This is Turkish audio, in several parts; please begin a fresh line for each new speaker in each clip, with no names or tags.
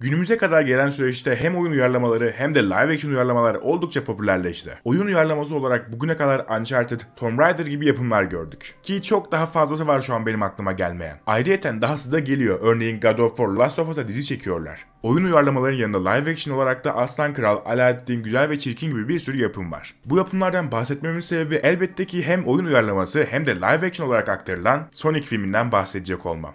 Günümüze kadar gelen süreçte hem oyun uyarlamaları hem de live action uyarlamalar oldukça popülerleşti. Oyun uyarlaması olarak bugüne kadar Uncharted, Tomb Raider gibi yapımlar gördük. Ki çok daha fazlası var şu an benim aklıma gelmeyen. Ayrıyeten dahası da geliyor. Örneğin God of War, Last of Us'a dizi çekiyorlar. Oyun uyarlamalarının yanında live action olarak da Aslan Kral, Aladdin, Güzel ve Çirkin gibi bir sürü yapım var. Bu yapımlardan bahsetmemin sebebi elbette ki hem oyun uyarlaması hem de live action olarak aktarılan Sonic filminden bahsedecek olmam.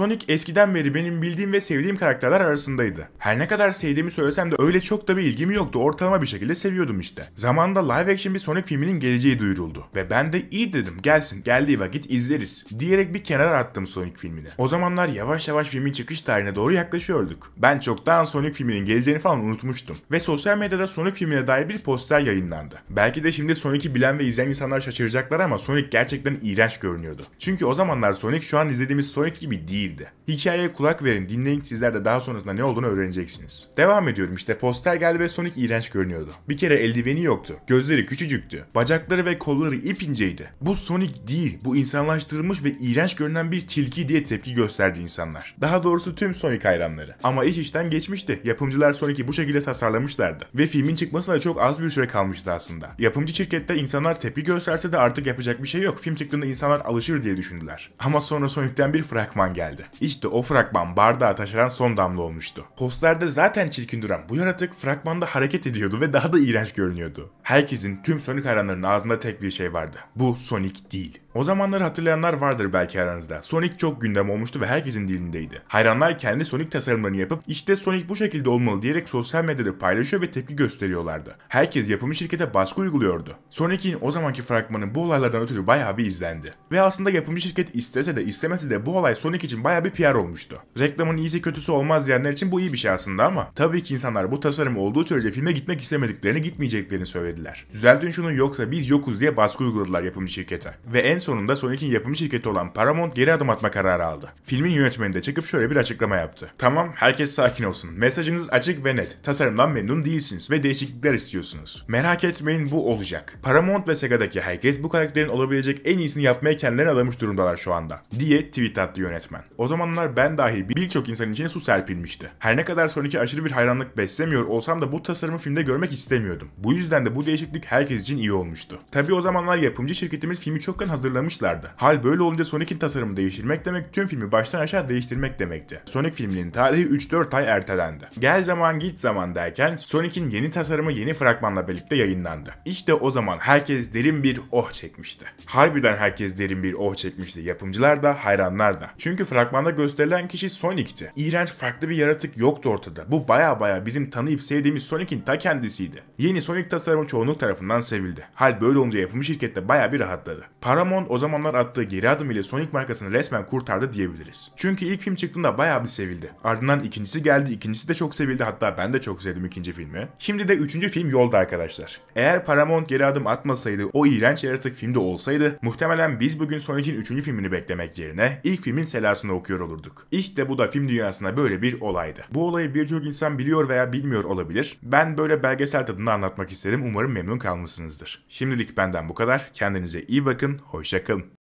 Sonic eskiden beri benim bildiğim ve sevdiğim karakterler arasındaydı. Her ne kadar sevdiğimi söylesem de öyle çok da bir ilgim yoktu. Ortalama bir şekilde seviyordum işte. Zamanında live action bir Sonic filminin geleceği duyuruldu. Ve ben de iyi dedim gelsin geldiği vakit izleriz diyerek bir kenara attım Sonic filmini. O zamanlar yavaş yavaş filmin çıkış tarihine doğru yaklaşıyorduk. Ben çoktan Sonic filminin geleceğini falan unutmuştum. Ve sosyal medyada Sonic filmine dair bir poster yayınlandı. Belki de şimdi Sonic'i bilen ve izleyen insanlar şaşıracaklar ama Sonic gerçekten iğrenç görünüyordu. Çünkü o zamanlar Sonic şu an izlediğimiz Sonic gibi değil değildi. Hikayeye kulak verin dinleyin sizler de daha sonrasında ne olduğunu öğreneceksiniz. Devam ediyorum işte poster geldi ve Sonic iğrenç görünüyordu. Bir kere eldiveni yoktu. Gözleri küçücüktü. Bacakları ve kolları ip inceydi. Bu Sonic değil. Bu insanlaştırılmış ve iğrenç görünen bir tilki diye tepki gösterdi insanlar. Daha doğrusu tüm Sonic hayranları. Ama iş işten geçmişti. Yapımcılar Sonic'i bu şekilde tasarlamışlardı. Ve filmin çıkmasına çok az bir süre kalmıştı aslında. Yapımcı şirkette insanlar tepki gösterse de artık yapacak bir şey yok. Film çıktığında insanlar alışır diye düşündüler. Ama sonra Sonic'ten bir fragman geldi geldi. İşte o fragman bardağa taşıran son damla olmuştu. Posterde zaten çirkin duran bu yaratık fragmanda hareket ediyordu ve daha da iğrenç görünüyordu. Herkesin tüm Sonic hayranlarının ağzında tek bir şey vardı. Bu Sonic değil. O zamanları hatırlayanlar vardır belki aranızda. Sonic çok gündem olmuştu ve herkesin dilindeydi. Hayranlar kendi Sonic tasarımlarını yapıp işte Sonic bu şekilde olmalı diyerek sosyal medyada paylaşıyor ve tepki gösteriyorlardı. Herkes yapımı şirkete baskı uyguluyordu. Sonic'in o zamanki fragmanı bu olaylardan ötürü bayağı bir izlendi. Ve aslında yapımı şirket istese de istemese de bu olay Sonic için bayağı bir PR olmuştu. Reklamın iyisi kötüsü olmaz diyenler için bu iyi bir şey aslında ama tabii ki insanlar bu tasarım olduğu sürece filme gitmek istemediklerini gitmeyeceklerini söylediler. Düzeltin şunu yoksa biz yokuz diye baskı uyguladılar yapımcı şirkete. Ve en sonunda Sonic'in yapım şirketi olan Paramount geri adım atma kararı aldı. Filmin yönetmeni de çıkıp şöyle bir açıklama yaptı. Tamam herkes sakin olsun. Mesajınız açık ve net. Tasarımdan memnun değilsiniz ve değişiklikler istiyorsunuz. Merak etmeyin bu olacak. Paramount ve Sega'daki herkes bu karakterin olabilecek en iyisini yapmaya kendilerini adamış durumdalar şu anda. Diye tweet attı yönetmen. O zamanlar ben dahi birçok insan için su serpilmişti. Her ne kadar Sonic'e aşırı bir hayranlık beslemiyor olsam da bu tasarımı filmde görmek istemiyordum. Bu yüzden de bu değişiklik herkes için iyi olmuştu. Tabi o zamanlar yapımcı şirketimiz filmi çoktan hazırlamıştı hazırlamışlardı. Hal böyle olunca Sonic'in tasarımı değiştirmek demek tüm filmi baştan aşağı değiştirmek demekti. Sonic filminin tarihi 3-4 ay ertelendi. Gel zaman git zaman derken Sonic'in yeni tasarımı yeni fragmanla birlikte yayınlandı. İşte o zaman herkes derin bir oh çekmişti. Harbiden herkes derin bir oh çekmişti. Yapımcılar da hayranlar da. Çünkü fragmanda gösterilen kişi Sonic'ti. İğrenç farklı bir yaratık yoktu ortada. Bu baya baya bizim tanıyıp sevdiğimiz Sonic'in ta kendisiydi. Yeni Sonic tasarımı çoğunluk tarafından sevildi. Hal böyle olunca yapımcı şirkette baya bir rahatladı. Paramount Bond o zamanlar attığı geri adım ile Sonic markasını resmen kurtardı diyebiliriz. Çünkü ilk film çıktığında bayağı bir sevildi. Ardından ikincisi geldi, ikincisi de çok sevildi hatta ben de çok sevdim ikinci filmi. Şimdi de üçüncü film yolda arkadaşlar. Eğer Paramount geri adım atmasaydı, o iğrenç yaratık filmde olsaydı muhtemelen biz bugün Sonic'in üçüncü filmini beklemek yerine ilk filmin selasını okuyor olurduk. İşte bu da film dünyasında böyle bir olaydı. Bu olayı birçok insan biliyor veya bilmiyor olabilir. Ben böyle belgesel tadında anlatmak istedim. Umarım memnun kalmışsınızdır. Şimdilik benden bu kadar. Kendinize iyi bakın. Hoşçakalın. Hoşçakalın.